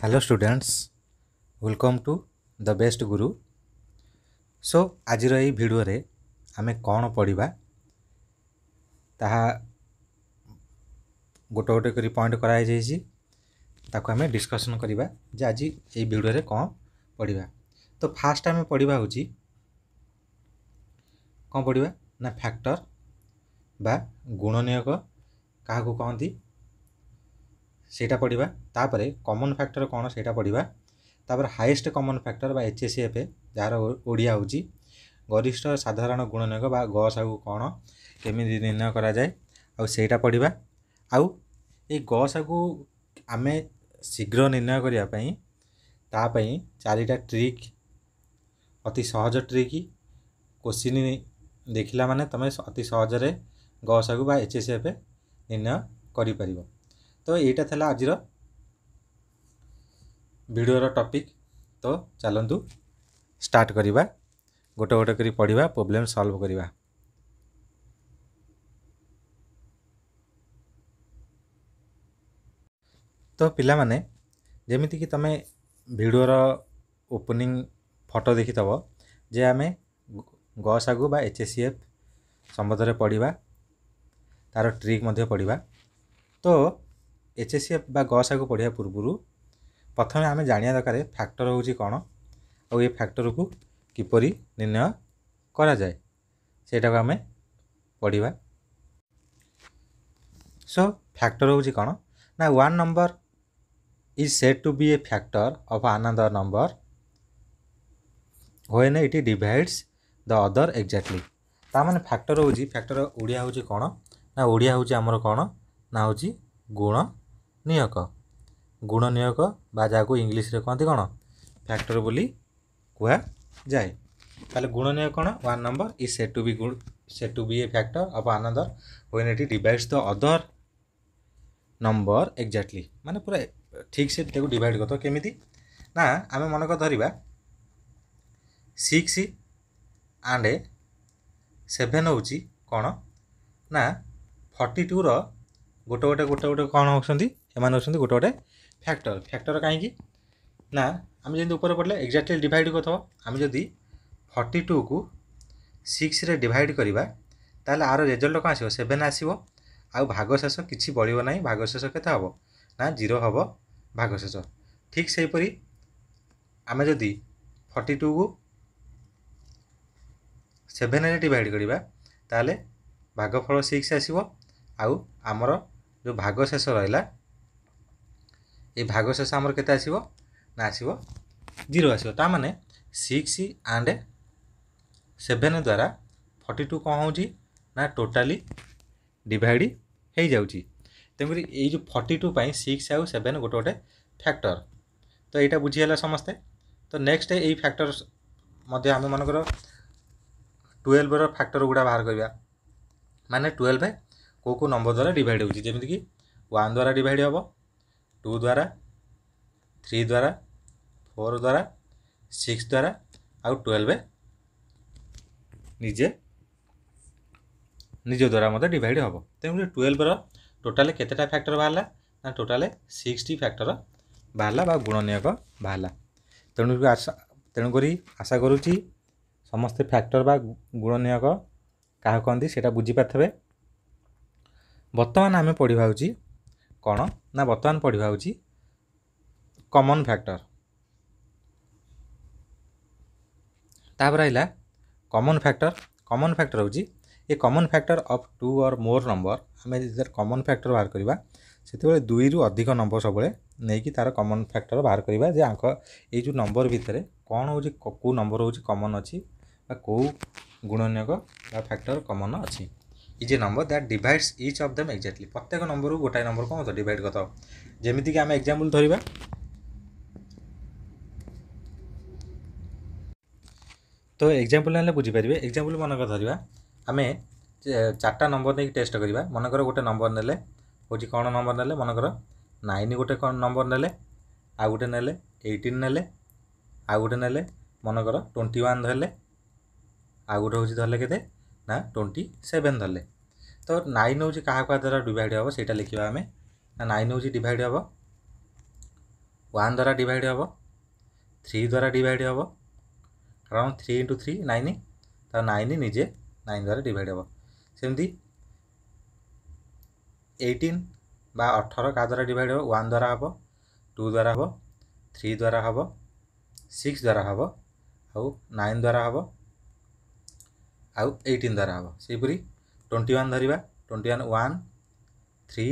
hello students welcome to the best guru so ଆଜିର ଏହି ଭିଡ଼ିଓରେ ଆମେ କ'ଣ ପଢ଼ିବା ତାହା ଗୋଟେ ଗୋଟେ କରି ପଏଣ୍ଟ କରାଯାଇଛି ତାକୁ ଆମେ ଡିସ୍କସନ୍ କରିବା ଯେ ଆଜି ଏହି ଭିଡ଼ିଓରେ କ'ଣ ପଢ଼ିବା ତ ଫାର୍ଷ୍ଟ ଆମେ ପଢ଼ିବା ହେଉଛି କ'ଣ ପଢ଼ିବା ନା ଫ୍ୟାକ୍ଟର ବା ଗୁଣନୀୟକ କାହାକୁ କହନ୍ତି ସେଇଟା ପଢ଼ିବା ତାପରେ କମନ୍ ଫ୍ୟାକ୍ଟର କ'ଣ ସେଇଟା ପଢ଼ିବା ତାପରେ ହାଇଏଷ୍ଟ କମନ୍ ଫ୍ୟାକ୍ଟର ବା ଏଚ୍ ଏସ୍ ଏଫ୍ ଯାହାର ଓଡ଼ିଆ ହେଉଛି ଗରିଷ୍ଠ ସାଧାରଣ ଗୁଣନକ ବା ଗସାକୁ କ'ଣ କେମିତି ନିର୍ଣ୍ଣୟ କରାଯାଏ ଆଉ ସେଇଟା ପଢ଼ିବା ଆଉ ଏଇ ଗସାକୁ ଆମେ ଶୀଘ୍ର ନିର୍ଣ୍ଣୟ କରିବା ପାଇଁ ତା ପାଇଁ ଚାରିଟା ଟ୍ରିକ୍ ଅତି ସହଜ ଟ୍ରିକ୍ କୋଶ୍ଚିନ୍ ଦେଖିଲା ମାନେ ତୁମେ ଅତି ସହଜରେ ଗସାକୁ ବା ଏଚ୍ ଏସ୍ ଏଫ୍ ନିର୍ଣ୍ଣୟ କରିପାରିବ तो यहाँ था आज भिडर टपिक तो चलतु स्टार्ट करवा गोटे गोटे कर पढ़ा प्रोब्लेम सल्व करवा तो पाने जमीक तुम भिडर ओपनिंग फटो देखिथ जे आम गु एच एस सी एफ सम्बन्ध पढ़वा तार ट्रिक पढ़ा तो ଏଚେସିଏଫ୍ ବା ଗସାକୁ ପଢ଼ିବା ପୂର୍ବରୁ ପ୍ରଥମେ ଆମେ ଜାଣିବା ଦରକାର ଫ୍ୟାକ୍ଟର ହେଉଛି କ'ଣ ଆଉ ଏ ଫ୍ୟାକ୍ଟରକୁ କିପରି ନିର୍ଣ୍ଣୟ କରାଯାଏ ସେଇଟାକୁ ଆମେ ପଢ଼ିବା ସୋ ଫ୍ୟାକ୍ଟର ହେଉଛି କ'ଣ ନା one number is said to be a factor of another number when it divides the other exactly ତା ମାନେ ଫ୍ୟାକ୍ଟର ହେଉଛି ଫ୍ୟାକ୍ଟର ଓଡ଼ିଆ ହେଉଛି କ'ଣ ନା ଓଡ଼ିଆ ହେଉଛି ଆମର କ'ଣ ନା ହେଉଛି ଗୁଣ ନିୟକ ଗୁଣ ନିୟକ ବା ଯାହାକୁ ଇଂଲିଶରେ କହନ୍ତି କ'ଣ ଫ୍ୟାକ୍ଟର ବୋଲି କୁହାଯାଏ ତାହେଲେ ଗୁଣ ନିୟକ କ'ଣ ୱାନ୍ ନମ୍ବର ଇ ସେ to be good say to be a factor of another when it divides the other number exactly ମାନେ ପୁରା ଠିକ୍ ସେ ତାକୁ ଡିଭାଇଡ଼ କରିଦେବ କେମିତି ନା ଆମେ ମନେକ ଧରିବା ସିକ୍ସ ଆଣ୍ଡ ସେଭେନ୍ ହେଉଛି କ'ଣ ନା ଫର୍ଟି ଟୁର ଗୋଟେ ଗୋଟେ ଗୋଟେ ଗୋଟେ କ'ଣ ହେଉଛନ୍ତି ଏମାନେ ହେଉଛନ୍ତି ଗୋଟେ ଗୋଟେ ଫ୍ୟାକ୍ଟର ଫ୍ୟାକ୍ଟର କାହିଁକି ନା ଆମେ ଯେମିତି ଉପରେ ପଡ଼ିଲେ ଏକ୍ଜାକ୍ଟଲି ଡିଭାଇଡ଼ କରିଦେବ ଆମେ ଯଦି ଫର୍ଟି ଟୁକୁ ସିକ୍ସରେ ଡିଭାଇଡ଼ କରିବା ତାହେଲେ ଆର ରେଜଲ୍ଟ କ'ଣ ଆସିବ ସେଭେନ୍ ଆସିବ ଆଉ ଭାଗଶେଷ କିଛି ବଳିବ ନାହିଁ ଭାଗଶେଷ କେତେ ହେବ ନା ଜିରୋ ହେବ ଭାଗଶେଷ ଠିକ୍ ସେହିପରି ଆମେ ଯଦି ଫର୍ଟି ଟୁକୁ ସେଭେନ୍ରେ ଡିଭାଇଡ଼ କରିବା ତାହେଲେ ଭାଗଫଳ ସିକ୍ସ ଆସିବ ଆଉ ଆମର ଯେଉଁ ଭାଗଶେଷ ରହିଲା এই ভাগশেষ ଆମର କେତେ ଆସିବ ନା ଆସିବ ଜିରୋ ଆସିବ ତା ମାନେ ସିକ୍ସ ଆଣ୍ଡ ସେଭେନ୍ ଦ୍ୱାରା ଫର୍ଟି ଟୁ କ'ଣ ହେଉଛି ନା ଟୋଟାଲି ଡିଭାଇଡ଼ ହେଇଯାଉଛି ତେଣୁକରି ଏଇ ଯେଉଁ ଫର୍ଟି ଟୁ ପାଇଁ ସିକ୍ସ ଆଉ ସେଭେନ୍ ଗୋଟେ ଗୋଟେ ଫ୍ୟାକ୍ଟର ତ ଏଇଟା ବୁଝିଗଲା ସମସ୍ତେ ତ ନେକ୍ସଟ ଏଇ ଫ୍ୟାକ୍ଟର ମଧ୍ୟ ଆମମାନଙ୍କର ଟୁଏଲ୍ଭର ଫ୍ୟାକ୍ଟର ଗୁଡ଼ା ବାହାର କରିବା ମାନେ ଟୁଏଲ୍ଭ କେଉଁ କେଉଁ ନମ୍ବର ଦ୍ୱାରା ଡିଭାଇଡ଼ ହେଉଛି ଯେମିତିକି ୱାନ୍ ଦ୍ୱାରା ଡିଭାଇଡ଼ ହେବ टू द्वारा थ्री द्वारा फोर द्वारा सिक्स द्वारा आउ ट्वेल्व निजे निज द्वारा मतलब डिवाइड हे तेनाली ट्वेल्वर टोटाल केतटा फैक्टर बाहर ना टोटाल सिक्सटी फैक्टर बाहर बा गुणनीयक बाहर तेणु तेणुक आशा करूँ समस्ते फैक्टर बा गुणनीयक क्या कहते सीटा बुझीपारे बर्तमान आम पढ़ी କ'ଣ ନା ବର୍ତ୍ତମାନ ପଢ଼ିବା ହେଉଛି କମନ୍ ଫ୍ୟାକ୍ଟର ତାପରେ ରହିଲା କମନ୍ ଫ୍ୟାକ୍ଟର କମନ୍ ଫ୍ୟାକ୍ଟର ହେଉଛି a common factor of two or more number ଆମେ ଯେତେବେଳେ କମନ୍ ଫ୍ୟାକ୍ଟର ବାହାର କରିବା ସେତେବେଳେ ଦୁଇରୁ ଅଧିକ ନମ୍ବର ସବୁବେଳେ ନେଇକି ତା'ର କମନ୍ ଫ୍ୟାକ୍ଟର ବାହାର କରିବା ଯେ ଆଙ୍କ ଏଇ ଯେଉଁ ନମ୍ବର ଭିତରେ କ'ଣ ହେଉଛି କେଉଁ ନମ୍ବର ହେଉଛି କମନ୍ ଅଛି ବା କେଉଁ ଗୁଣନୀୟକ ବା ଫ୍ୟାକ୍ଟର କମନ୍ ଅଛି is a number that divides each of them exactly प्रत्येक नंबर को गोटे नंबर को मत डिवाइड करता जमीक आम एक्जामपल धरवा तो एक्जामपल ना बुझीपर एक्जामपल मनकर धरवा आम चार्टा नंबर नहीं टेस्ट करवा मनकर गोटे नंबर ने हूँ कौन नंबर ने मनकर नाइन गोटे नंबर ने आउ गोटे ने एटीन ने आ गए ने मनकर ट्वेंटी वन धरले आ गए हूँ धरले के ନା ଟ୍ୱେଣ୍ଟି ସେଭେନ୍ ଧରିଲେ ତ ନାଇନ୍ ହେଉଛି କାହା କାହା ଦ୍ୱାରା ଡିଭାଇଡ଼ ହେବ ସେଇଟା ଲେଖିବା ଆମେ ନା ନାଇନ୍ ହେଉଛି ଡିଭାଇଡ଼ ହେବ ୱାନ୍ ଦ୍ୱାରା ଡିଭାଇଡ଼ ହେବ থ্রি দ্বারা ডিভাইড হব কারণ থ্রি ইন্টু থ্রি নাইন তা নাইন নিজে নাইন দ্বারা ডিভাইড হব সেমতি এইটিন বা অঠর কাহ দ্বারা ডিভাইড হব ওয়ান দ্বারা হব টু দ্বারা হব থ্রি দ্বারা হব সিক্স দ্বারা হব আউ নাইন দ্বারা হব आउ एटीन द्वारा हम सेपरी ट्वेंटी वन धरिया twenty one one three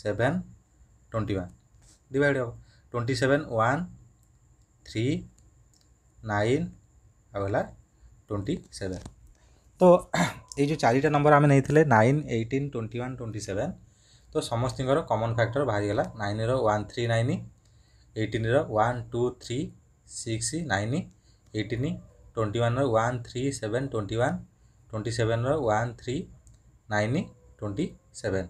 seven twenty one divide हे twenty seven one three nine आगला ट्वेंटी सेवेन तो ये जो चारिटा नंबर आम नहीं nine eighteen twenty one twenty seven तो समस्त कमन फैक्टर बाहरी गला नाइन रान थ्री नाइन एटीन रान two three six nine eighteen twenty one रान three seven twenty one twenty ସେଭେନ୍ର one three nine twenty seven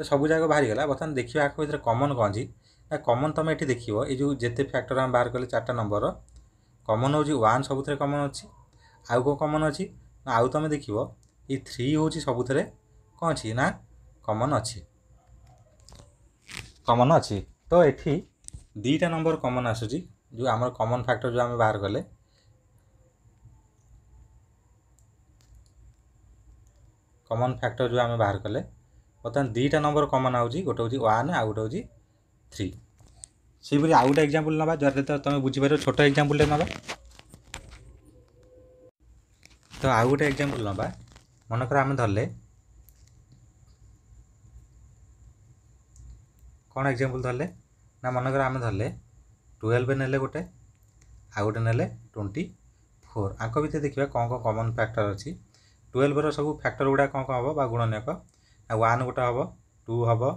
ତ ସବୁ ଯାକ ବାହାରିଗଲା ବର୍ତ୍ତମାନ ଦେଖିବା ଆକୁ ଭିତରେ କମନ୍ କ'ଣ ଅଛି ନା କମନ୍ ତୁମେ ଏଠି ଦେଖିବ ଏଇ ଯେଉଁ ଯେତେ ଫ୍ୟାକ୍ଟର ଆମେ ବାହାର କଲେ ଚାରିଟା ନମ୍ବର କମନ୍ ହେଉଛି ୱାନ୍ ସବୁଥିରେ କମନ୍ ଅଛି ଆଉ କେଉଁ କମନ୍ ଅଛି ନା ଆଉ ତୁମେ ଦେଖିବ ଏଇ ଥ୍ରୀ ହେଉଛି ସବୁଥିରେ କ'ଣ ଅଛି ନା କମନ୍ ଅଛି କମନ୍ ଅଛି ତ ଏଠି ଦୁଇଟା ନମ୍ବର କମନ୍ ଆସୁଛି ଯେଉଁ ଆମର କମନ୍ ଫ୍ୟାକ୍ଟର ଯେଉଁ ଆମେ ବାହାର କଲେ কমন ଫ୍ୟାକ୍ଟର ଯେଉଁ ଆମେ ବାହାର କଲେ ବର୍ତ୍ତମାନ ଦୁଇଟା ନମ୍ବର କମନ୍ ହେଉଛି ଗୋଟେ ହେଉଛି ୱାନ୍ ଆଉ ଗୋଟେ ହେଉଛି ଥ୍ରୀ ସେହିପରି ଆଉ ଗୋଟେ ଏକ୍ଜାମ୍ପଲ୍ ନେବା ଯାହାଦ୍ୱାରା ତୁମେ ବୁଝିପାରିବ ଛୋଟ ଏକ୍ଜାମ୍ପଲ୍ଟେ ନେବା ତ ଆଉ ଗୋଟେ ଏକ୍ଜାମ୍ପଲ୍ ନେବା ମନେକର ଆମେ ଧରିଲେ କ'ଣ ଏକ୍ଜାମ୍ପଲ୍ ଧରିଲେ ନା ମନେକର ଆମେ ଧରିଲେ ଟୁଏଲ୍ଭ ନେଲେ ଗୋଟେ ଆଉ ଗୋଟେ ନେଲେ ଟ୍ୱେଣ୍ଟି ଫୋର୍ ଆଙ୍କ ଭିତରେ ଦେଖିବା କ'ଣ କ'ଣ କମନ୍ ଫ୍ୟାକ୍ଟର ଅଛି ଟୁଏଲ୍ଭର ସବୁ ଫ୍ୟାକ୍ଟର ଗୁଡ଼ା କ'ଣ କ'ଣ ହେବ ବା ଗୁଣନୀୟକ ୱାନ୍ ଗୋଟେ ହେବ ଟୁ ହେବ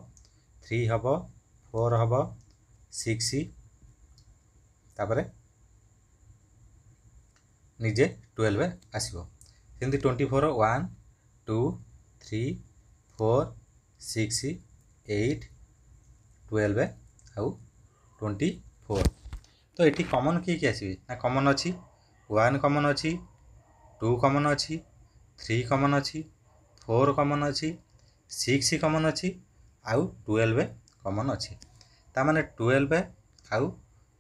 ଥ୍ରୀ ହେବ ଫୋର୍ ହେବ ସିକ୍ସ ତାପରେ ନିଜେ ଟୁଏଲ୍ଭ ଆସିବ ସେମିତି twenty four one two three four six eight twelve ଆଉ ଟ୍ୱେଣ୍ଟି ଫୋର୍ ତ ଏଠି କମନ୍ କିଏ କିଏ ଆସିବେ ନା କମନ୍ ଅଛି ୱାନ୍ କମନ୍ ଅଛି ଟୁ କମନ୍ ଅଛି থ্রি କମନ୍ ଅଛି ଫୋର୍ କମନ୍ ଅଛି ସିକ୍ସ କମନ୍ ଅଛି ଆଉ ଟୁଏଲ୍ଭ କମନ୍ ଅଛି ତା ମାନେ ଟୁଏଲ୍ଭ ଆଉ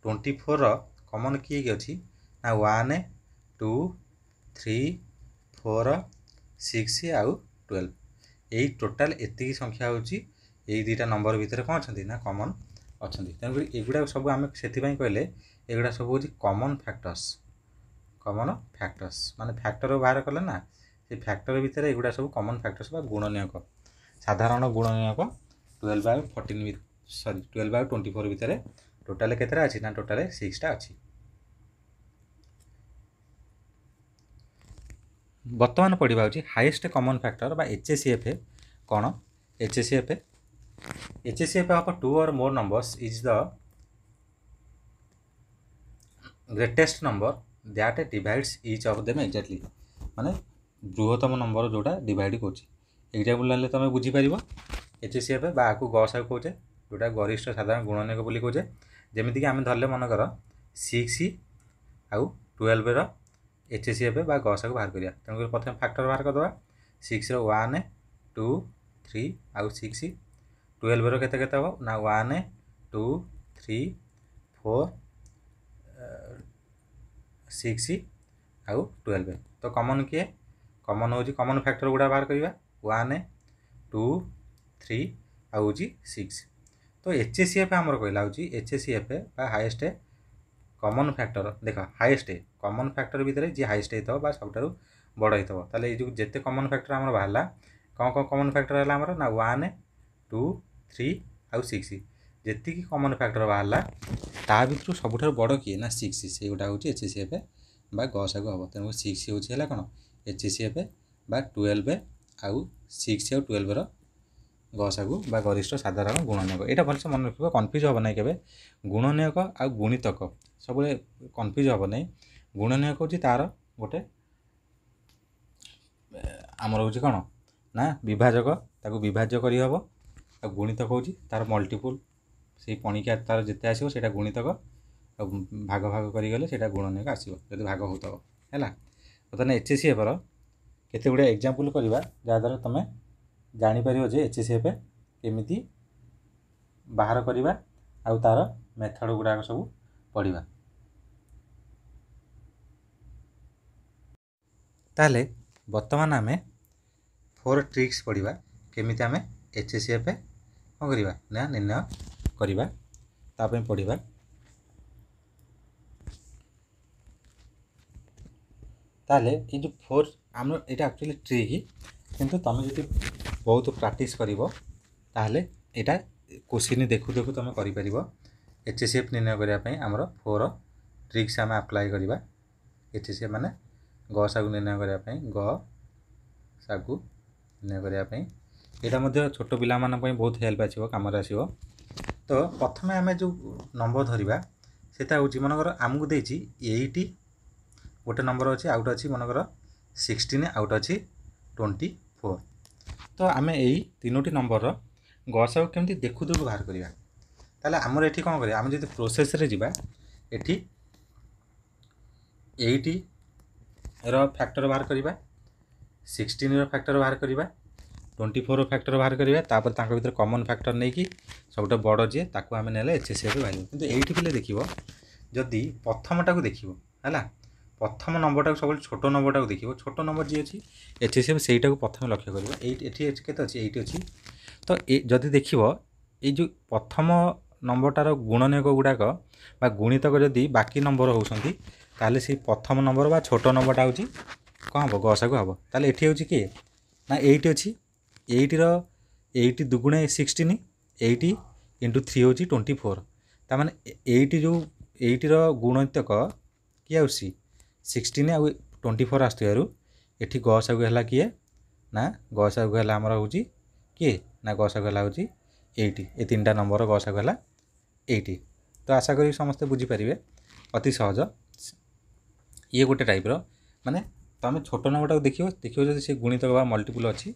ଟ୍ୱେଣ୍ଟି ଫୋର୍ର କମନ୍ କିଏ କି ଅଛି ନା one two three four six ଆଉ ଟୁଏଲ୍ଭ ଏଇ ଟୋଟାଲ୍ ଏତିକି ସଂଖ୍ୟା ହେଉଛି ଏଇ ଦୁଇଟା ନମ୍ବର ଭିତରେ କ'ଣ ଅଛନ୍ତି ନା କମନ୍ ଅଛନ୍ତି ତେଣୁକରି ଏଗୁଡ଼ାକ ସବୁ ଆମେ ସେଥିପାଇଁ କହିଲେ ଏଗୁଡ଼ା ସବୁ ହେଉଛି କମନ୍ ଫ୍ୟାକ୍ଟର୍ସ କମନ୍ ଫ୍ୟାକ୍ଟର୍ସ ମାନେ ଫ୍ୟାକ୍ଟର୍ ବାହାର କଲେ ନା ସେ ଫ୍ୟାକ୍ଟର ଭିତରେ ଏଗୁଡ଼ା ସବୁ କମନ୍ ଫ୍ୟାକ୍ଟର ସବୁ ଗୁଣନୀୟକ ସାଧାରଣ ଗୁଣନୀୟକ ଟୁଏଲ୍ଭ ଆଉ ଫର୍ଟିନ୍ ସରି ଟୁଏଲ୍ଭ ଆଉ ଟ୍ୱେଣ୍ଟି ଫୋର୍ ଭିତରେ ଟୋଟାଲ୍ କେତେଟା ଅଛି ନା ଟୋଟାଲ୍ ସିକ୍ସଟା ଅଛି ବର୍ତ୍ତମାନ ପଢ଼ିବା ହେଉଛି ହାଇଏଷ୍ଟ କମନ୍ ଫ୍ୟାକ୍ଟର ବା ଏଚ୍ ଏସ୍ ଏଫ୍ କ'ଣ H S F H S F ହେବ two or more numbers is the greatest number that divides each of them exactly ମାନେ ବୃହତ୍ତମ ନମ୍ବର ଯେଉଁଟା ଡିଭାଇଡ଼ କରୁଛି ଏକ୍ଜାମ୍ପଲ୍ ନେଲେ ତୁମେ ବୁଝିପାରିବ ଏଚ୍ ସି ଏଫ୍ ବା ଆକୁ ଗସାକୁ କହୁଛେ ଯେଉଁଟା ଗରିଷ୍ଠ ସାଧାରଣ ଗୁଣନିକ ବୋଲି କହୁଛେ ଯେମିତିକି ଆମେ ଧରିଲେ ମନେକର ସିକ୍ସ ଆଉ ଟୁଏଲ୍ଭର ଏଚ୍ ସି ଏଫ୍ ବା ଗସାକୁ ବାହାର କରିବା ତେଣୁକରି ପ୍ରଥମେ ଫ୍ୟାକ୍ଟର ବାହାର କରିଦେବା ସିକ୍ସର ୱାନ୍ ଟୁ ଥ୍ରୀ ଆଉ ସିକ୍ସ ଟୁଏଲ୍ଭର କେତେ କେତେ ହେବ ନା one two three four six ଆଉ ଟୁଏଲ୍ଭ ତ କମନ୍ କିଏ কমন ହେଉଛି କମନ୍ ଫ୍ୟାକ୍ଟର ଗୁଡ଼ା ବାହାର କରିବା ୱାନ୍ ଟୁ ଥ୍ରୀ ଆଉ ହେଉଛି ସିକ୍ସ ତ ଏଚ୍ ଏସ୍ ସି ଏଫ୍ ଆମର କହିଲା ହେଉଛି ଏଚ୍ ଏସ୍ ସି ଏଫ୍ ବା ହାଏଷ୍ଟ କମନ୍ ଫ୍ୟାକ୍ଟର ଦେଖ ହାଏଷ୍ଟ କମନ୍ ଫ୍ୟାକ୍ଟର ଭିତରେ ଯିଏ ହାଏଷ୍ଟ ହେଇଥିବ ବା ସବୁଠାରୁ ବଡ଼ ହେଇଥିବ ତାହେଲେ ଏଇ ଯେଉଁ ଯେତେ କମନ୍ ଫ୍ୟାକ୍ଟର ଆମର ବାହାରିଲା କ'ଣ କ'ଣ କମନ୍ ଫ୍ୟାକ୍ଟର ହେଲା ଆମର ନା ୱାନ୍ ଟୁ ଥ୍ରୀ ଆଉ ସିକ୍ସ ଯେତିକି କମନ୍ ଫ୍ୟାକ୍ଟର ବାହାରିଲା ତା ଭିତରୁ ସବୁଠାରୁ ବଡ଼ କିଏ ନା ସିକ୍ସ ସେଇଗୁଡ଼ା ହେଉଛି ଏଚ୍ ଏସ୍ ସି ଏଫ୍ ବା ଗସାକୁ ହେବ ତେଣୁ ସିକ୍ସ ହେଉଛି ହେଲା କ'ଣ ଏଚ୍ ସି ଏଫ୍ ବା ଟୁଏଲ୍ଭ ଆଉ ସିକ୍ସ ଆଉ ଟୁଏଲ୍ଭର ଗସାଗୁ ବା ଗରିଷ୍ଠ ସାଧାରଣ ଗୁଣନୀୟକ ଏଇଟା ଭଲସେ ମନେ ରଖିବ କନଫ୍ୟୁଜ୍ ହେବ ନାହିଁ କେବେ ଗୁଣନୀୟକ ଆଉ ଗୁଣିତକ ସବୁବେଳେ କନଫ୍ୟୁଜ୍ ହେବ ନାହିଁ ଗୁଣନୀୟକ ହେଉଛି ତା'ର ଗୋଟେ ଆମର ହେଉଛି କ'ଣ ନା ବିଭାଜକ ତାକୁ ବିଭାଜ୍ୟ କରିହେବ ଆଉ ଗୁଣିତକ ହେଉଛି ତା'ର ମଲ୍ଟିପୁଲ୍ ସେଇ ପଣିକିଆ ତା'ର ଯେତେ ଆସିବ ସେଇଟା ଗୁଣିତକ ଆଉ ଭାଗ ଭାଗ କରିଗଲେ ସେଇଟା ଗୁଣନୀୟକ ଆସିବ ଯଦି ଭାଗ ହେଉଥିବ ହେଲା ପ୍ରଥମେ ଏଚ୍ ଏସ୍ ଏଫ୍ର କେତେ ଗୁଡ଼ିଏ ଏକ୍ଜାମ୍ପଲ୍ କରିବା ଯାହାଦ୍ୱାରା ତୁମେ ଜାଣିପାରିବ ଯେ ଏଚ୍ ଏସ୍ ଏଫ୍ କେମିତି ବାହାର କରିବା ଆଉ ତା'ର ମେଥଡ଼ ଗୁଡ଼ାକ ସବୁ ପଢ଼ିବା ତାହେଲେ ବର୍ତ୍ତମାନ ଆମେ ଫୋର୍ ଟ୍ରିକ୍ସ ପଢ଼ିବା କେମିତି ଆମେ ଏଚ୍ ଏସ୍ ଏଫ୍ କ'ଣ କରିବା ନା ନିର୍ଣ୍ଣୟ କରିବା ତା ପାଇଁ ପଢ଼ିବା ତାହେଲେ ଏଇ ଯେଉଁ ଫୋର୍ ଆମର ଏଇଟା ଆକ୍ଚୁଆଲି ଟ୍ରିକ୍ କିନ୍ତୁ ତୁମେ ଯଦି ବହୁତ ପ୍ରାକ୍ଟିସ୍ କରିବ ତାହେଲେ ଏଇଟା କୋଶ୍ଚିନ୍ ଦେଖୁ ଦେଖୁ ତୁମେ କରିପାରିବ ଏଚ୍ ଏସ୍ ଏଫ୍ ନିର୍ଣ୍ଣୟ କରିବା ପାଇଁ ଆମର ଫୋର ଟ୍ରିକ୍ସ ଆମେ ଆପ୍ଲାଏ କରିବା ଏଚ୍ ଏସ୍ ଏଫ୍ ମାନେ ଗ ସାଗୁ ନିର୍ଣ୍ଣୟ କରିବା ପାଇଁ ଗ ସାଗୁ ନିର୍ଣ୍ଣୟ କରିବା ପାଇଁ ଏଇଟା ମଧ୍ୟ ଛୋଟ ପିଲାମାନଙ୍କ ପାଇଁ ବହୁତ ହେଲ୍ପ ଆସିବ କାମରେ ଆସିବ ତ ପ୍ରଥମେ ଆମେ ଯେଉଁ ନମ୍ବର ଧରିବା ସେଇଟା ହେଉଛି ମନେକର ଆମକୁ ଦେଇଛି ଏଇଟି ଗୋଟେ ନମ୍ବର ଅଛି ଆଉ ଗୋଟେ ଅଛି ମନେକର ସିକ୍ସଟିନ୍ ଆଉ ଗୋଟେ ଅଛି ଟ୍ୱେଣ୍ଟି ଫୋର୍ ତ ଆମେ ଏଇ ତିନୋଟି ନମ୍ବରର ଗସାକୁ କେମିତି ଦେଖୁ ଦେଖୁ ବାହାର କରିବା ତାହେଲେ ଆମର ଏଠି କ'ଣ କରିବା ଆମେ ଯଦି ପ୍ରୋସେସ୍ରେ ଯିବା ଏଠି ଏଇଟିର ଫ୍ୟାକ୍ଟର ବାହାର କରିବା ସିକ୍ସଟିନ୍ର ଫ୍ୟାକ୍ଟର ବାହାର କରିବା ଟ୍ୱେଣ୍ଟି ଫୋର୍ର ଫ୍ୟାକ୍ଟର ବାହାର କରିବା ତାପରେ ତାଙ୍କ ଭିତରେ କମନ୍ ଫ୍ୟାକ୍ଟର ନେଇକି ସବୁଠୁ ବଡ଼ ଯିଏ ତାକୁ ଆମେ ନେଲେ ଏଚ୍ ଏସ୍ ଏଫ୍ ବାହାରିବ କିନ୍ତୁ ଏଇଠି ପିଲେ ଦେଖିବ ଯଦି ପ୍ରଥମଟାକୁ ଦେଖିବ ହେଲା প্রথম নম্বরটাকে সবুজ ছোট নম্বরটাকে দেখিব ছোট নম্বর যে অছি এটি সে সেইটাকে প্রথমে লক্ষ্য করিব এইটি এটি কেতে অছি এইটি অছি তো যদি দেখিব এই যে প্রথম নম্বরটার গুণনীয়ক গুড়াক বা গুণিতক যদি বাকি নম্বর হচ্ছেন তাহলে সেই প্রথম নম্বর বা ছোট নম্বরটা হচ্ছে কম হব গসাগু হব তাহলে এটি হচ্ছে কি না এইটি অছি এইটির এইটি দুগুণে সিক্সটিন এইটি ইন্টু থ্রি হচ্ছে টোয়েন্টি ফোর তার মানে এইটি যে এইটির গুণিতক কি আসছি ସିକ୍ସଟିନ୍ ଆଉ ଟ୍ୱେଣ୍ଟି ଫୋର୍ ଆସୁଥିବାରୁ ଏଠି ଗ ସାଗୁ ହେଲା କିଏ ନା ଗ ସାଗୁ ହେଲା ଆମର ହେଉଛି କିଏ ନା ଗ ସାଗୁ ହେଲା ହେଉଛି ଏଇଟି ଏ ତିନିଟା ନମ୍ବର ଗ ସାଗୁ ହେଲା ଏଇଟି ତ ଆଶା କରିବି ସମସ୍ତେ ବୁଝିପାରିବେ ଅତି ସହଜ ଇଏ ଗୋଟେ ଟାଇପ୍ର ମାନେ ତମେ ଛୋଟ ନମ୍ବରଟାକୁ ଦେଖିବ ଦେଖିବ ଯଦି ସେ ଗୁଣିତ ବା ମଲ୍ଟିପୁଲ୍ ଅଛି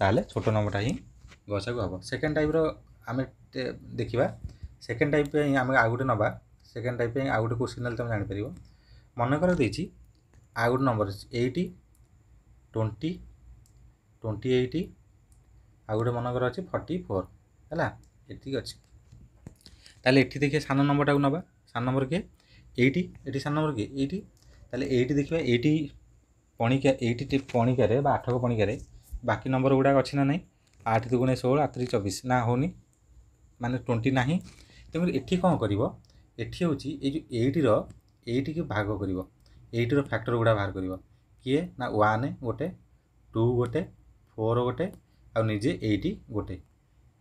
ତାହେଲେ ଛୋଟ ନମ୍ବରଟା ହିଁ ଗସାକୁ ହେବ ସେକେଣ୍ଡ ଟାଇପ୍ର ଆମେ ଦେଖିବା ସେକେଣ୍ଡ ଟାଇପ୍ ପାଇଁ ଆମେ ଆଉ ଗୋଟେ ନେବା ସେକେଣ୍ଡ ଟାଇପ୍ ପାଇଁ ଆଉ ଗୋଟେ କୋଶ୍ଚିନ୍ ହେଲେ ତୁମେ ଜାଣିପାରିବ ମନେକର ଦେଇଛି ଆଉ ଗୋଟେ ନମ୍ବର ଅଛି ଏଇଟି ଟ୍ୱେଣ୍ଟି ଟ୍ୱେଣ୍ଟି ଏଇଟ୍ ଆଉ ଗୋଟେ ମନେକର ଅଛି ଫର୍ଟି ଫୋର୍ ହେଲା ଏତିକି ଅଛି ତାହେଲେ ଏଠି ଦେଖିବା ସାନ ନମ୍ବରଟାକୁ ନେବା ସାନ ନମ୍ବର କିଏ ଏଇଟି ଏଠି ସାନ ନମ୍ବର କିଏ ଏଇଟି ତାହେଲେ ଏଇଟି ଦେଖିବା ଏଇଟି ପଣିକା ଏଇଟି ପଣିକାରେ ବା ଆଠକ ପଣିକାରେ ବାକି ନମ୍ବର ଗୁଡ଼ାକ ଅଛି ନା ନାହିଁ ଆଠ ଦୁଗୁଣେ ଷୋହଳ ଆଠରି ଚବିଶ ନା ହେଉନି ମାନେ ଟ୍ୱେଣ୍ଟି ନାହିଁ ତେଣୁ ଏଠି କ'ଣ କରିବ ଏଠି ହେଉଛି ଏଇ ଯେଉଁ ଏଇଟିର এইটিকে ভাগ କରିବ এইଟିର ଫ୍ୟାକ୍ଟର ଗୁଡ଼ା ବାହାର କରିବ କିଏ ନା ୱାନ୍ ଗୋଟେ ଟୁ ଗୋଟେ ଫୋର୍ ଗୋଟେ ଆଉ ନିଜେ ଏଇଟି ଗୋଟେ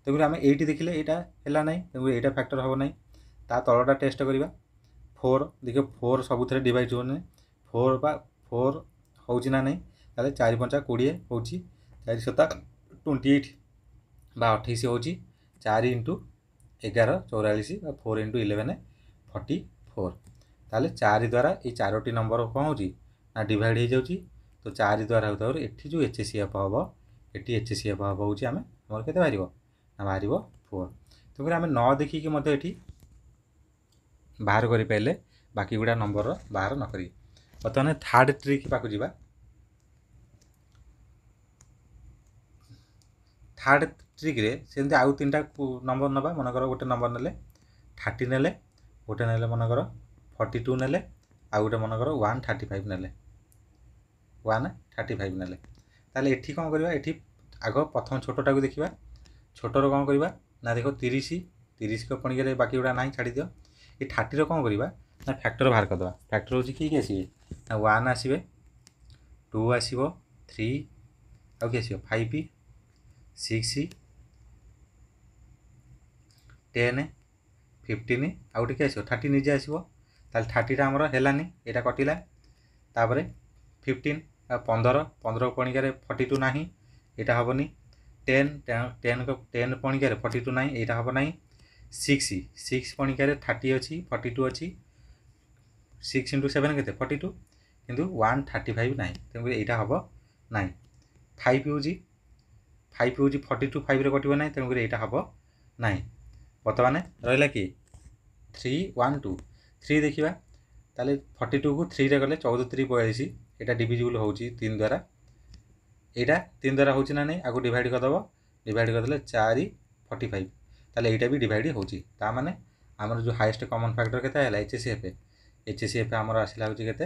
ତେଣୁ ଆମେ ଏଇଟି ଦେଖିଲେ ଏଇଟା ହେଲା ନାହିଁ ତେଣୁ ଏଇଟା ଫ୍ୟାକ୍ଟର ହେବ ନାହିଁ ତା ତଳଟା ଟେଷ୍ଟ କରିବା ଫୋର୍ ଦେଖିବ ଫୋର୍ ସବୁଥିରେ ଡିଭାଇଡ଼ ହେଉନି ଫୋର୍ ବା ଫୋର୍ ହେଉଛି ନା ନାହିଁ ତାହେଲେ ଚାରି ପଞ୍ଚା କୋଡ଼ିଏ ହେଉଛି ଚାରି ସତା ଟ୍ୱେଣ୍ଟି ଏଇଟ୍ ବା ଅଠେଇଶ ହେଉଛି ଚାରି ଇଣ୍ଟୁ ଏଗାର ଚଉରାଳିଶ ବା four into eleven forty four তাহলে চারি দ্বারা এই চারোটি নম্বর କ'ଣ ହେଉଛି ନା ଡିଭାଇଡ଼ ହେଇଯାଉଛି ତ ଚାରି ଦ୍ୱାରା ହେଉଥିବାରୁ ଏଠି ଯେଉଁ ଏଚ୍ ସି ଏଫ୍ ହେବ ଏଠି ଏଚ୍ ସି ଏଫ୍ ହେବ ହେଉଛି ଆମେ ଆମର କେତେ ବାହାରିବ ନା ବାହାରିବ ଫୋର୍ ତେଣୁକରି ଆମେ ନ ଦେଖିକି ମଧ୍ୟ ଏଠି ବାହାର କରିପାରିଲେ ବାକି ଗୁଡ଼ା ନମ୍ବରର ବାହାର ନ କରିକି ବର୍ତ୍ତମାନ ଥାର୍ଡ଼ ଟ୍ରିକ୍ ପାଖକୁ ଯିବା ଥାର୍ଡ଼ ଟ୍ରିକ୍ରେ ସେମିତି ଆଉ ତିନିଟା ନମ୍ବର ନେବା ମନେକର ଗୋଟେ ନମ୍ବର ନେଲେ ଥାର୍ଟି ନେଲେ ଗୋଟେ ନେଲେ ମନେକର ଫର୍ଟି ଟୁ ନେଲେ ଆଉ ଗୋଟେ ମନେକର ୱାନ୍ ଥାର୍ଟି ଫାଇଭ୍ ନେଲେ ୱାନ୍ ଥାର୍ଟି ଫାଇଭ୍ ନେଲେ ତାହେଲେ ଏଠି କ'ଣ କରିବା ଏଠି ଆଗ ପ୍ରଥମ ଛୋଟଟାକୁ ଦେଖିବା ଛୋଟର କ'ଣ କରିବା ନା ଦେଖ ତିରିଶ ତିରିଶ ପଣିକରେ ବାକି ଗୁଡ଼ା ନାହିଁ ଛାଡ଼ିଦିଅ ଏ ଥାର୍ଟିର କ'ଣ କରିବା ନା ଫ୍ୟାକ୍ଟର ବାହାର କରିଦେବା ଫ୍ୟାକ୍ଟର ହେଉଛି କିଏ କିଏ ଆସିବେ ନା ୱାନ୍ ଆସିବେ ଟୁ ଆସିବ ଥ୍ରୀ ଆଉ କିଏ ଆସିବ ଫାଇଭ୍ ସିକ୍ସ ଟେନ୍ ଫିଫ୍ଟିନ୍ ଆଉ ଗୋଟେ କିଏ ଆସିବ ଥାର୍ଟି ନିଜେ ଆସିବ তাহলে থার্টিটা আমার হেলানি এটা কটিলা তাপরে ফিফটিন পনেরো পনেরো পণিকারে ফর্টি টু না এটা হবনি টেন টেন টেন পণিকারে ফর্টি টু না এইটা হব না সিক্স সিক্স পণিকারে থার্টি অছি ফর্টি টু অছি সিক্স ইন্টু সেভেন কেতে ফর্টি টু কিন্তু ওয়ান থার্টি ফাইভ না তেমনি এইটা হব না ফাইভ ইউজি ফাইভ ইউজি ফর্টি টু ফাইভরে কটিব না তেমনি এইটা হব না বর্তমানে রহলা কি থ্রি ওয়ান টু থ্রি ଦେଖିବା ତାହେଲେ ଫର୍ଟି ଟୁକୁ ଥ୍ରୀରେ ଗଲେ ଚଉଦ ଥ୍ରୀ ବୟାଳିଶ ଏଇଟା ଡିଭିଜିବୁଲ୍ ହେଉଛି ତିନି ଦ୍ୱାରା ଏଇଟା ତିନି ଦ୍ୱାରା ହେଉଛି ନା ନାହିଁ ଆକୁ ଡିଭାଇଡ଼ କରିଦେବ ଡିଭାଇଡ଼ କରିଦେଲେ ଚାରି ଫର୍ଟି ଫାଇଭ୍ ତାହେଲେ ଏଇଟା ବି ଡିଭାଇଡ଼ ହେଉଛି ତା ମାନେ ଆମର ଯେଉଁ ହାଏଷ୍ଟ କମନ୍ ଫ୍ୟାକ୍ଟର କେତେ ହେଲା H S F H S F ଆମର ଆସିଲା ହେଉଛି କେତେ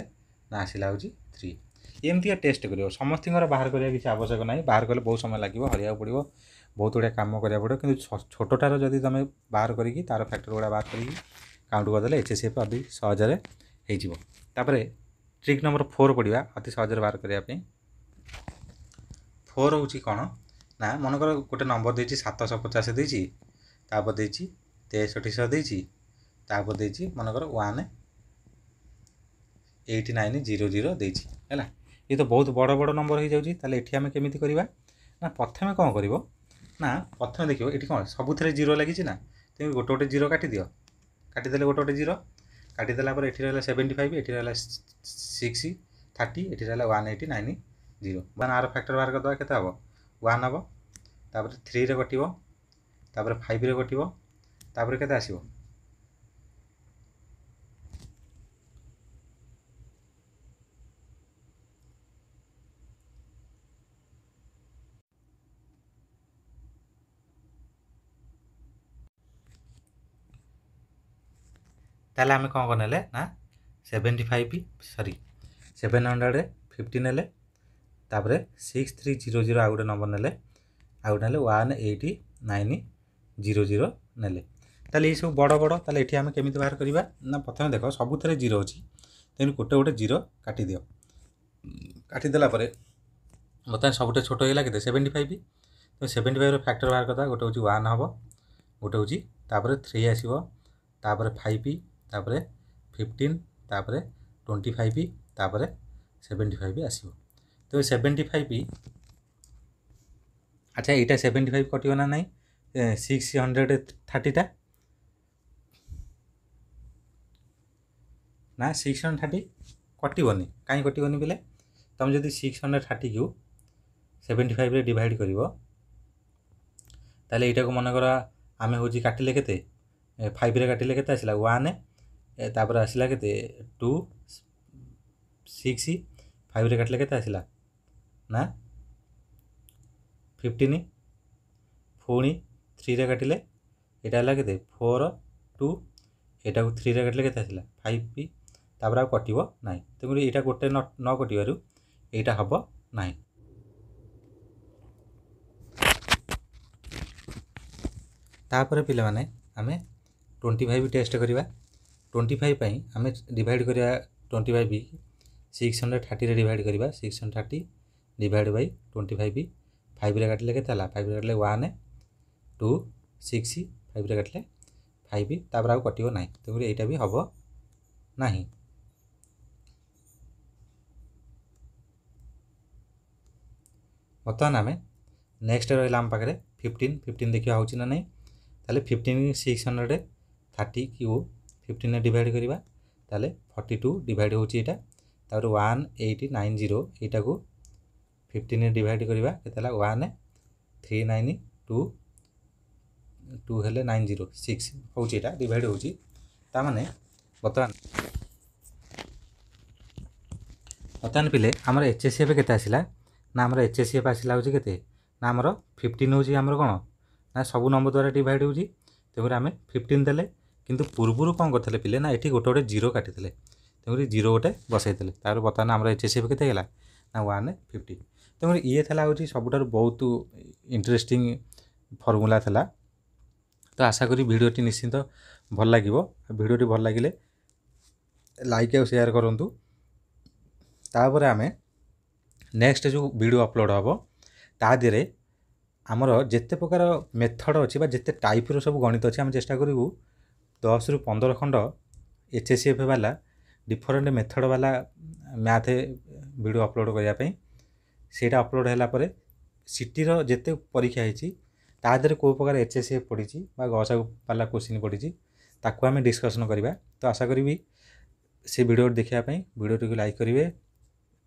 ନା ଆସିଲା ହେଉଛି ଥ୍ରୀ ଏମିତିକା ଟେଷ୍ଟ କରିବ ସମସ୍ତଙ୍କର ବାହାର କରିବା କିଛି ଆବଶ୍ୟକ ନାହିଁ ବାହାର କଲେ ବହୁତ ସମୟ ଲାଗିବ ହରିବାକୁ ପଡ଼ିବ ବହୁତ ଗୁଡ଼ିଏ କାମ କରିବାକୁ ପଡ଼ିବ କିନ୍ତୁ ଛୋଟଟାର ଯଦି ତୁମେ ବାହାର କରିକି ତା'ର ଫ୍ୟାକ୍ଟର ଗୁଡ଼ା ବାହାର କରିକି କାଉଣ୍ଟ କରିଦେଲେ ଏଚ୍ ଏସ୍ ଏଫ୍ ଅତି ସହଜରେ ହେଇଯିବ ତାପରେ ଟ୍ରିକ୍ ନମ୍ବର ଫୋର୍ ପଡ଼ିବା ଅତି ସହଜରେ ବାହାର କରିବା ପାଇଁ ଫୋର୍ ହେଉଛି କ'ଣ ନା ମନେକର ଗୋଟେ ନମ୍ବର ଦେଇଛି ସାତଶହ ପଚାଶ ଦେଇଛି ତାପରେ ଦେଇଛି ତେଷଠି ଶହ ଦେଇଛି ତାପରେ ଦେଇଛି ମନେକର one eight nine zero zero ଦେଇଛି ହେଲା ଇଏ ତ ବହୁତ ବଡ଼ ବଡ଼ ନମ୍ବର ହେଇଯାଉଛି ତାହେଲେ ଏଠି ଆମେ କେମିତି କରିବା ନା ପ୍ରଥମେ କ'ଣ କରିବ ନା ପ୍ରଥମେ ଦେଖିବ ଏଠି କ'ଣ ସବୁଥିରେ ଜିରୋ ଲାଗିଛି ନା ତେଣୁ ଗୋଟେ ଗୋଟେ ଜିରୋ କାଟିଦିଅ কাটিদেলে ଗୋଟେ ଗୋଟେ ଜିରୋ କାଟିଦେଲା ପରେ ଏଠି ରହିଲା ସେଭେଣ୍ଟି ଫାଇଭ୍ ଏଠି ରହିଲା ସିକ୍ସ ଥାର୍ଟି ଏଠି ରହିଲା ୱାନ୍ ଏଇଟି ନାଇନ୍ ଜିରୋ ମାନେ ଆର ଫ୍ୟାକ୍ଟର ବାହାର କରିଦେବା କେତେ ହେବ ୱାନ୍ ହେବ ତାପରେ ଥ୍ରୀରେ କଟିବ ତାପରେ ଫାଇଭ୍ରେ କଟିବ ତାପରେ କେତେ ଆସିବ ତାହେଲେ ଆମେ କ'ଣ କ'ଣ ନେଲେ ନା seventy five sorry seven hundred fifty ନେଲେ ତାପରେ ସିକ୍ସ ଥ୍ରୀ ଜିରୋ ଜିରୋ ଆଉ ଗୋଟେ ନମ୍ବର ନେଲେ ଆଉ ଗୋଟେ ନେଲେ one eight nine zero zero ନେଲେ ତାହେଲେ ଏଇସବୁ ବଡ଼ ବଡ଼ ତାହେଲେ ଏଠି ଆମେ କେମିତି ବାହାର କରିବା ନା ପ୍ରଥମେ ଦେଖ ସବୁଥିରେ ଜିରୋ ଅଛି ତେଣୁ ଗୋଟେ ଗୋଟେ ଜିରୋ କାଟିଦିଅ କାଟିଦେଲା ପରେ ବର୍ତ୍ତମାନ ସବୁଠୁ ଛୋଟ ହେଇଗଲା କେତେ ସେଭେଣ୍ଟି ଫାଇଭ୍ ତ ସେଭେଣ୍ଟି ଫାଇଭ୍ର ଫ୍ୟାକ୍ଟର ବାହାର କଥା ଗୋଟେ ହେଉଛି ୱାନ୍ ହେବ ଗୋଟେ ହେଉଛି ତାପରେ ଥ୍ରୀ ଆସିବ ତାପରେ ଫାଇଭ୍ ତାପରେ ଫିଫ୍ଟିନ୍ ତାପରେ ଟ୍ୱେଣ୍ଟି ଫାଇଭ୍ ତାପରେ ସେଭେଣ୍ଟି ଫାଇଭ୍ ଆସିବ ତ ଏ ସେଭେଣ୍ଟି ଫାଇଭ୍ ଆଚ୍ଛା ଏଇଟା ସେଭେଣ୍ଟି ଫାଇଭ୍ କଟିବ ନା ନାହିଁ ସିକ୍ସ ହଣ୍ଡ୍ରେଡ଼ ଥାର୍ଟିଟା ନା ସିକ୍ସ ହଣ୍ଡ୍ରେଡ଼ ଥାର୍ଟି କଟିବନି କାହିଁ କଟିବନି ବୋଲେ ତୁମେ ଯଦି ସିକ୍ସ ହଣ୍ଡ୍ରେଡ଼ ଥାର୍ଟିକୁ ସେଭେଣ୍ଟି ଫାଇଭ୍ରେ ଡିଭାଇଡ଼ କରିବ ତାହେଲେ ଏଇଟାକୁ ମନେକର ଆମେ ହେଉଛି କାଟିଲେ କେତେ ଫାଇଭ୍ରେ କାଟିଲେ କେତେ ଆସିଲା ୱାନ୍ ତାପରେ ଆସିଲା କେତେ ଟୁ ସିକ୍ସ ଫାଇଭ୍ରେ କାଟିଲେ କେତେ ଆସିଲା ନା ଫିଫ୍ଟିନ୍ ପୁଣି থ্রিরে কাটিলে এটা হল কেতে ফোর টু এটা থ্রিরে কাটিলে কেতে আসলা ফাইভ পি তাপরে আর কটব না তেমন এটা গোটে ন কটবার এইটা হব না তাপরে পিলা মানে আমি টোয়েন্টি ফাইভ টেস্ট করা ट्वेंटी फाइव आम डिवाइड करा twenty five six hundred thirty divide करवा six hundred thirty divide by twenty five five काटिले के फाइव काटिले वन टू सिक्स फाइव काटिले फाइव तापर आगे कटो ना तेणु यहाँ भी हम ना बर्तमान आम नेक्स्ट रहा आम पाखे फिफ्टन फिफ्टन देखा हो ना ना फिफ्टन सिक्स हंड्रेड थर्टी क्यू ফিফটিনে ডিভাইড করা তাহলে ফর্টি টু ডিভাইড হচ্ছে এটা তাপরে ওয়ান এইট নাইন জিরো এইটাকে ফিফটিনে ডিভাইড করা কেতে one three nine two two হলে নাইন জিরো সিক্স হচ্ছে এটা ডিভাইড হচ্ছে তার মানে বর্তমান বর্তমান পিলে আমার এইচএসএফ কেতে আসিলা না আমার এইচএসএফ আসিলা হচ্ছে কেতে না আমার ফিফটিন হচ্ছে আমার কোণ না সবু নম্বর দ্বারা ডিভাইড হচ্ছে তেমনি আমি ফিফটিন দেলে କିନ୍ତୁ ପୂର୍ବରୁ କ'ଣ କରିଥିଲେ ପିଲେ ନା ଏଠି ଗୋଟେ ଗୋଟେ ଜିରୋ କାଟିଥିଲେ ତେଣୁକରି ଜିରୋ ଗୋଟେ ବସାଇଥିଲେ ତା'ପରେ ବର୍ତ୍ତମାନ ଆମର ଏଚ୍ ଏସ୍ ଏଫ୍ କେତେ ହେଲା ନା ୱାନ୍ ଫିଫ୍ଟି ତେଣୁକରି ଇଏ ଥିଲା ହେଉଛି ସବୁଠାରୁ ବହୁତ ଇଣ୍ଟରେଷ୍ଟିଂ ଫର୍ମୁଲା ଥିଲା ତ ଆଶା କରି ଭିଡ଼ିଓଟି ନିଶ୍ଚିନ୍ତ ଭଲ ଲାଗିବ ଭିଡ଼ିଓଟି ଭଲ ଲାଗିଲେ ଲାଇକ୍ ଆଉ ସେୟାର କରନ୍ତୁ ତାପରେ ଆମେ ନେକ୍ସଟ ଯେଉଁ ଭିଡ଼ିଓ ଅପଲୋଡ଼ ହେବ ତା ଦେହରେ ଆମର ଯେତେ ପ୍ରକାର ମେଥଡ଼ ଅଛି ବା ଯେତେ ଟାଇପ୍ର ସବୁ ଗଣିତ ଅଛି ଆମେ ଚେଷ୍ଟା କରିବୁ दस रु पंदर खंड एच एस एफ बाला डिफरेन्ट मेथड बाला मैथ भिड अपलोड करने सीटा अपलोड होगापर सीटी जिते परीक्षा होती देर कौ प्रकार एच एस एफ पढ़ी गस बाला क्वेश्चन पड़ी ताको आम डिस्कसन करवा तो आशा करी से भिड देखापी भिडटी लाइक करेंगे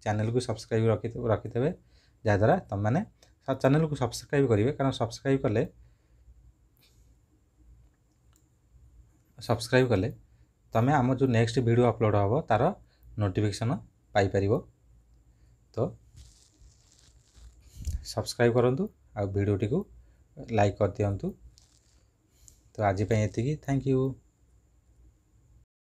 चैनल को सब्सक्राइब रखिदे जहाद्वारा तुमने चैनल को सब्सक्राइब करेंगे कारण सब्सक्राइब कले ସବସ୍କ୍ରାଇବ୍ କଲେ ତୁମେ ଆମ ଯେଉଁ ନେକ୍ସଟ ଭିଡ଼ିଓ ଅପଲୋଡ଼ ହେବ ତା'ର ନୋଟିଫିକେସନ୍ ପାଇପାରିବ ତ ସବସ୍କ୍ରାଇବ୍ କରନ୍ତୁ ଆଉ ଭିଡ଼ିଓଟିକୁ ଲାଇକ୍ କରିଦିଅନ୍ତୁ ତ ଆଜି ପାଇଁ ଏତିକି ଥ୍ୟାଙ୍କ ୟୁ